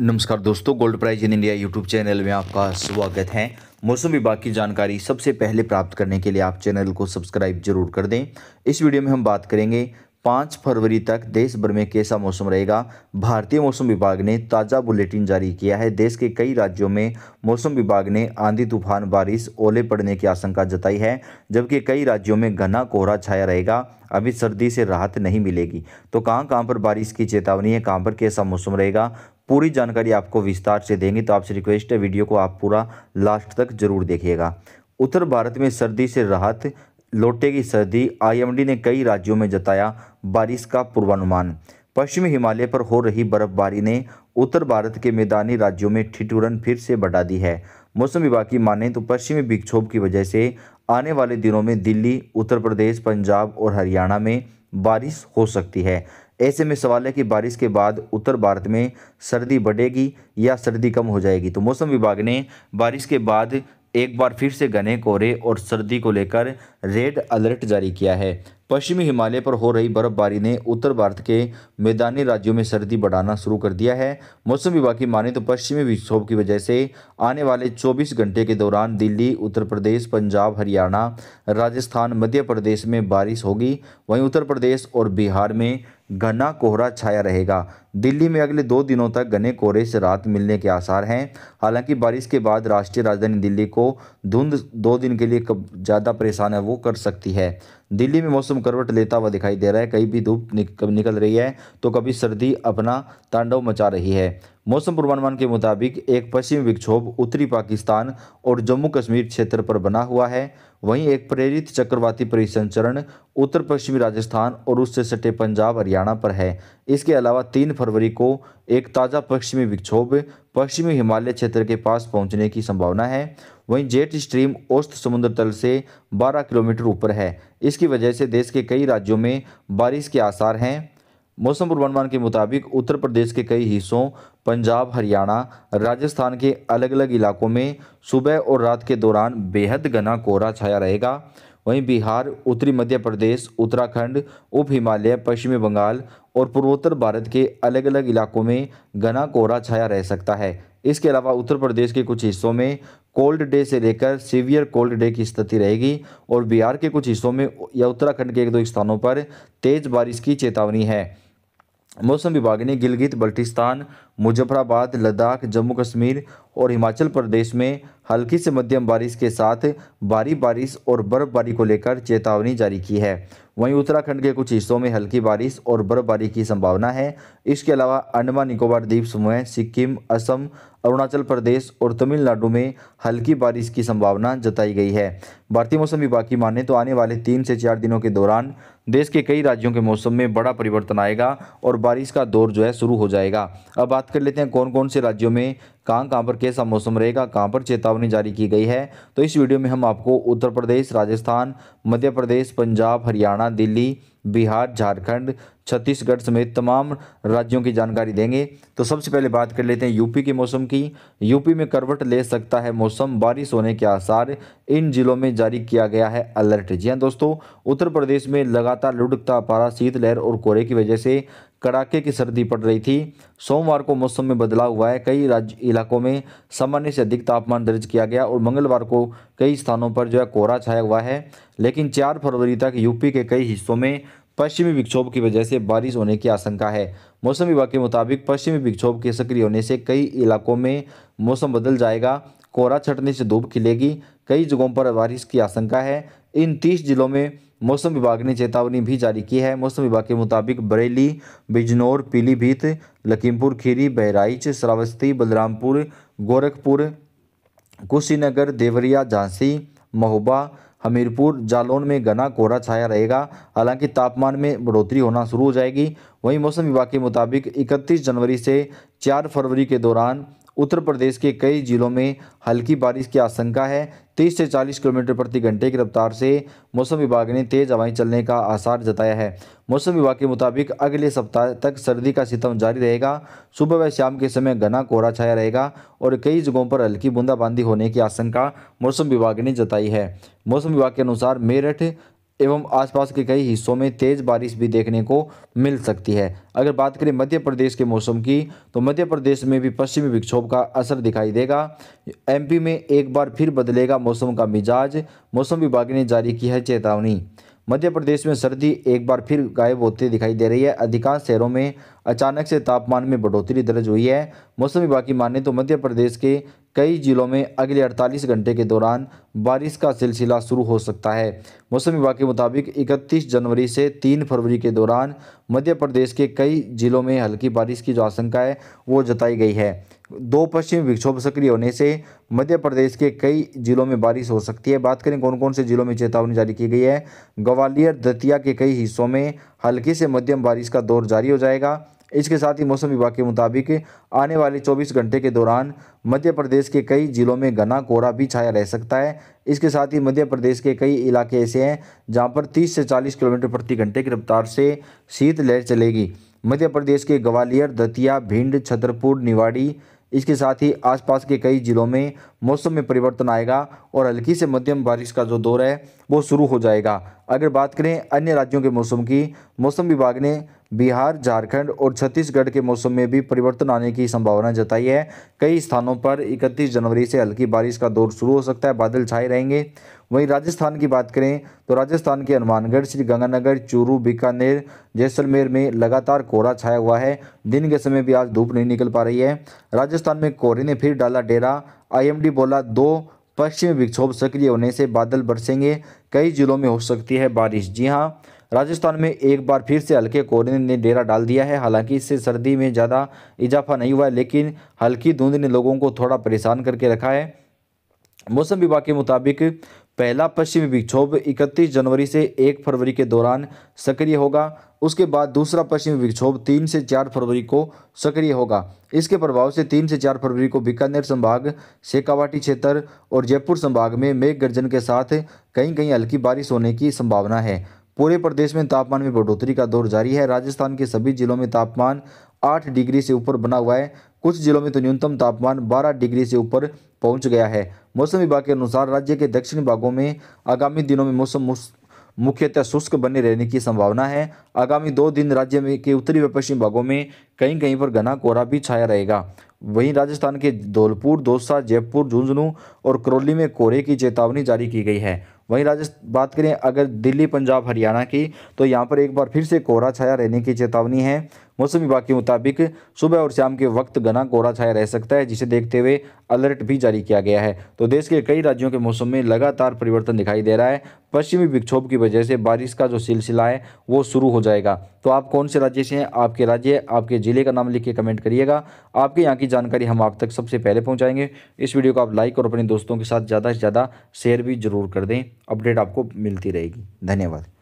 नमस्कार दोस्तों gold price in India YouTube channel में आपका स्वागत है मौसम विभाग की जानकारी सबसे पहले प्राप्त करने के लिए आप चैनल को सब्सक्राइब जरूर कर दें इस वीडियो में हम बात करेंगे पाँच फरवरी तक देश भर में कैसा मौसम रहेगा भारतीय मौसम विभाग ने ताज़ा बुलेटिन जारी किया है देश के कई राज्यों में मौसम विभाग ने आंधी तूफान बारिश ओले पड़ने की आशंका जताई है जबकि कई राज्यों में घना कोहरा छाया रहेगा अभी सर्दी से राहत नहीं मिलेगी तो कहाँ कहाँ पर बारिश की चेतावनी है कहाँ पर कैसा मौसम रहेगा पूरी जानकारी आपको विस्तार से देंगे तो आपसे रिक्वेस्ट है वीडियो को आप पूरा लास्ट तक जरूर देखिएगा उत्तर भारत में सर्दी से राहत लोटे की सर्दी आईएमडी ने कई राज्यों में जताया बारिश का पूर्वानुमान पश्चिमी हिमालय पर हो रही बर्फबारी ने उत्तर भारत के मैदानी राज्यों में ठिठुरन फिर से बढ़ा दी है मौसम विभाग की माने तो पश्चिमी विक्षोभ की वजह से आने वाले दिनों में दिल्ली उत्तर प्रदेश पंजाब और हरियाणा में बारिश हो सकती है ऐसे में सवाल है कि बारिश के बाद उत्तर भारत में सर्दी बढ़ेगी या सर्दी कम हो जाएगी तो मौसम विभाग ने बारिश के बाद एक बार फिर से घने कोहरे और सर्दी को लेकर रेड अलर्ट जारी किया है पश्चिमी हिमालय पर हो रही बर्फबारी ने उत्तर भारत के मैदानी राज्यों में सर्दी बढ़ाना शुरू कर दिया है मौसम विभाग की माने तो पश्चिमी विक्षोभ की वजह से आने वाले 24 घंटे के दौरान दिल्ली उत्तर प्रदेश पंजाब हरियाणा राजस्थान मध्य प्रदेश में बारिश होगी वहीं उत्तर प्रदेश और बिहार में घना कोहरा छाया रहेगा दिल्ली में अगले दो दिनों तक घने कोहरे से राहत मिलने के आसार हैं हालांकि बारिश के बाद राष्ट्रीय राजधानी दिल्ली को धुंध दो दिन के लिए ज़्यादा परेशान है वो कर सकती है दिल्ली में मौसम करवट लेता हुआ दिखाई दे रहा है कहीं भी धूप निकल रही है तो कभी सर्दी अपना तांडव मचा रही है मौसम पूर्वानुमान के मुताबिक एक पश्चिमी विक्षोभ उत्तरी पाकिस्तान और जम्मू कश्मीर क्षेत्र पर बना हुआ है वहीं एक प्रेरित चक्रवाती परिसंचरण उत्तर पश्चिमी राजस्थान और उससे सटे पंजाब हरियाणा पर है इसके अलावा तीन फरवरी को एक ताज़ा पश्चिमी विक्षोभ पश्चिमी हिमालय क्षेत्र के पास पहुंचने की संभावना है वहीं जेट स्ट्रीम औस्त समुद्र तल से 12 किलोमीटर ऊपर है इसकी वजह से देश के कई राज्यों में बारिश के आसार हैं मौसम पूर्वानुमान के मुताबिक उत्तर प्रदेश के कई हिस्सों पंजाब हरियाणा राजस्थान के अलग अलग इलाकों में सुबह और रात के दौरान बेहद घना कोहरा छाया रहेगा वहीं बिहार उत्तरी मध्य प्रदेश उत्तराखंड उप हिमालय पश्चिमी बंगाल और पूर्वोत्तर भारत के अलग अलग इलाकों में घना कोहरा छाया रह सकता है इसके अलावा उत्तर प्रदेश के कुछ हिस्सों में कोल्ड डे से लेकर सीवियर कोल्ड डे की स्थिति रहेगी और बिहार के कुछ हिस्सों में या उत्तराखंड के एक दो स्थानों पर तेज़ बारिश की चेतावनी है मौसम विभाग ने गिलगित बल्टिस्तान मुजफ्फराबाद लद्दाख जम्मू कश्मीर और हिमाचल प्रदेश में हल्की से मध्यम बारिश के साथ भारी बारिश और बर्फबारी को लेकर चेतावनी जारी की है वहीं उत्तराखंड के कुछ हिस्सों में हल्की बारिश और बर्फबारी की संभावना है इसके अलावा अंडमान निकोबार द्वीप समूह सिक्किम असम अरुणाचल प्रदेश और तमिलनाडु में हल्की बारिश की संभावना जताई गई है भारतीय मौसम विभाग की माने तो आने वाले तीन से चार दिनों के दौरान देश के कई राज्यों के मौसम में बड़ा परिवर्तन आएगा और बारिश का दौर जो है शुरू हो जाएगा अब बात कर लेते हैं कौन कौन से राज्यों में कहाँ कहाँ पर कैसा मौसम रहेगा कहाँ पर चेतावनी जारी की गई है तो इस वीडियो में हम आपको उत्तर प्रदेश राजस्थान मध्य प्रदेश पंजाब हरियाणा दिल्ली बिहार झारखंड छत्तीसगढ़ समेत तमाम राज्यों की जानकारी देंगे तो सबसे पहले बात कर लेते हैं यूपी के मौसम की यूपी में करवट ले सकता है मौसम बारिश होने के आसार इन जिलों में जारी किया गया है अलर्ट जी हाँ दोस्तों उत्तर प्रदेश में लगातार लुढ़कता पारा शीतलहर और कोहरे की वजह से कड़ाके की सर्दी पड़ रही थी सोमवार को मौसम में बदलाव हुआ है कई राज्य इलाकों में सामान्य से अधिक तापमान दर्ज किया गया और मंगलवार को कई स्थानों पर जो है कोहरा छाया हुआ है लेकिन चार फरवरी तक यूपी के कई हिस्सों में पश्चिमी विक्षोभ की वजह से बारिश होने की आशंका है मौसम विभाग के मुताबिक पश्चिमी विक्षोभ के सक्रिय होने से कई इलाकों में मौसम बदल जाएगा कोहरा छटने से धूप खिलेगी कई जगहों पर बारिश की आशंका है इन तीस जिलों में मौसम विभाग ने चेतावनी भी जारी की है मौसम विभाग के मुताबिक बरेली बिजनौर पीलीभीत लखीमपुर खीरी बहराइच श्रावस्ती बलरामपुर गोरखपुर कुशीनगर देवरिया झांसी महोबा हमीरपुर जालौन में घना कोहरा छाया रहेगा हालांकि तापमान में बढ़ोतरी होना शुरू हो जाएगी वहीं मौसम विभाग के मुताबिक 31 जनवरी से 4 फरवरी के दौरान उत्तर प्रदेश के कई जिलों में हल्की बारिश की आशंका है 30 से 40 किलोमीटर प्रति घंटे की रफ्तार से मौसम विभाग ने तेज हवाएं चलने का आसार जताया है मौसम विभाग के मुताबिक अगले सप्ताह तक सर्दी का सितम जारी रहेगा सुबह व शाम के समय घना कोहरा छाया रहेगा और कई जगहों पर हल्की बूंदाबांदी होने की आशंका मौसम विभाग ने जताई है मौसम विभाग के अनुसार मेरठ एवं आसपास के कई हिस्सों में तेज़ बारिश भी देखने को मिल सकती है अगर बात करें मध्य प्रदेश के मौसम की तो मध्य प्रदेश में भी पश्चिमी विक्षोभ का असर दिखाई देगा एमपी में एक बार फिर बदलेगा मौसम का मिजाज मौसम विभाग ने जारी की है चेतावनी मध्य प्रदेश में सर्दी एक बार फिर गायब होते दिखाई दे रही है अधिकांश शहरों में अचानक से तापमान में बढ़ोतरी दर्ज हुई है मौसम विभाग की माने तो मध्य प्रदेश के कई जिलों में अगले 48 घंटे के दौरान बारिश का सिलसिला शुरू हो सकता है मौसम विभाग के मुताबिक 31 जनवरी से 3 फरवरी के दौरान मध्य प्रदेश के कई जिलों में हल्की बारिश की जो आशंका है वो जताई गई है दो पश्चिमी विक्षोभ सक्रिय होने से मध्य प्रदेश के कई जिलों में बारिश हो सकती है बात करें कौन कौन से जिलों में चेतावनी जारी की गई है ग्वालियर दतिया के कई हिस्सों में हल्की से मध्यम बारिश का दौर जारी हो जाएगा इसके साथ ही मौसम विभाग के मुताबिक आने वाले 24 घंटे के दौरान मध्य प्रदेश के कई जिलों में घना कोहरा भी छाया रह सकता है इसके साथ ही मध्य प्रदेश के कई इलाके ऐसे हैं जहां पर 30 से 40 किलोमीटर प्रति घंटे की रफ्तार से शीतलहर चलेगी मध्य प्रदेश के ग्वालियर दतिया भिंड छतरपुर निवाड़ी इसके साथ ही आसपास के कई जिलों में मौसम में परिवर्तन आएगा और हल्की से मध्यम बारिश का जो दौर है वो शुरू हो जाएगा अगर बात करें अन्य राज्यों के मौसम की मौसम विभाग ने बिहार झारखंड और छत्तीसगढ़ के मौसम में भी परिवर्तन आने की संभावना जताई है कई स्थानों पर 31 जनवरी से हल्की बारिश का दौर शुरू हो सकता है बादल छाए रहेंगे वहीं राजस्थान की बात करें तो राजस्थान के हनुमानगढ़ श्री गंगानगर चूरू बीकानेर जैसलमेर में लगातार कोहरा छाया हुआ है दिन के समय भी आज धूप नहीं निकल पा रही है राजस्थान में कोहरे ने फिर डाला डेरा आईएमडी बोला दो पश्चिमी विक्षोभ सक्रिय होने से बादल बरसेंगे कई जिलों में हो सकती है बारिश जी हाँ राजस्थान में एक बार फिर से हल्के कोहरे ने डेरा डाल दिया है हालांकि इससे सर्दी में ज़्यादा इजाफा नहीं हुआ है लेकिन हल्की धुंध ने लोगों को थोड़ा परेशान करके रखा है मौसम विभाग के मुताबिक पहला पश्चिमी विक्षोभ 31 जनवरी से 1 फरवरी के दौरान सक्रिय होगा उसके बाद दूसरा पश्चिमी विक्षोभ 3 से 4 फरवरी को सक्रिय होगा इसके प्रभाव से 3 से 4 फरवरी को बीकानेर संभाग शेखावाटी क्षेत्र और जयपुर संभाग में मेघ गर्जन के साथ कहीं कहीं हल्की बारिश होने की संभावना है पूरे प्रदेश में तापमान में बढ़ोतरी का दौर जारी है राजस्थान के सभी जिलों में तापमान आठ डिग्री से ऊपर बना हुआ है कुछ जिलों में तो न्यूनतम तापमान बारह डिग्री से ऊपर पहुंच गया है मौसम विभाग के अनुसार राज्य के दक्षिणी भागों में आगामी दिनों में मौसम मुख्यतः शुष्क बने रहने की संभावना है आगामी दो दिन राज्य में के उत्तरी व पश्चिम भागों में कहीं कहीं पर घना कोहरा भी छाया रहेगा वहीं राजस्थान के धौलपुर दौसा जयपुर झुंझुनू और करौली में कोहरे की चेतावनी जारी की गई है वहीं राजस्थान बात करें अगर दिल्ली पंजाब हरियाणा की तो यहाँ पर एक बार फिर से कोहरा छाया रहने की चेतावनी है मौसम विभाग के मुताबिक सुबह और शाम के वक्त घना कोहरा छाया रह सकता है जिसे देखते हुए अलर्ट भी जारी किया गया है तो देश के कई राज्यों के मौसम में लगातार परिवर्तन दिखाई दे रहा है पश्चिमी विक्षोभ की वजह से बारिश का जो सिलसिला है वो शुरू हो जाएगा तो आप कौन से राज्य से हैं आपके राज्य आपके ज़िले का नाम लिख के कमेंट करिएगा आपके यहाँ की जानकारी हम आप तक सबसे पहले पहुँचाएंगे इस वीडियो को आप लाइक और अपने दोस्तों के साथ ज़्यादा से ज़्यादा शेयर भी जरूर कर दें अपडेट आपको मिलती रहेगी धन्यवाद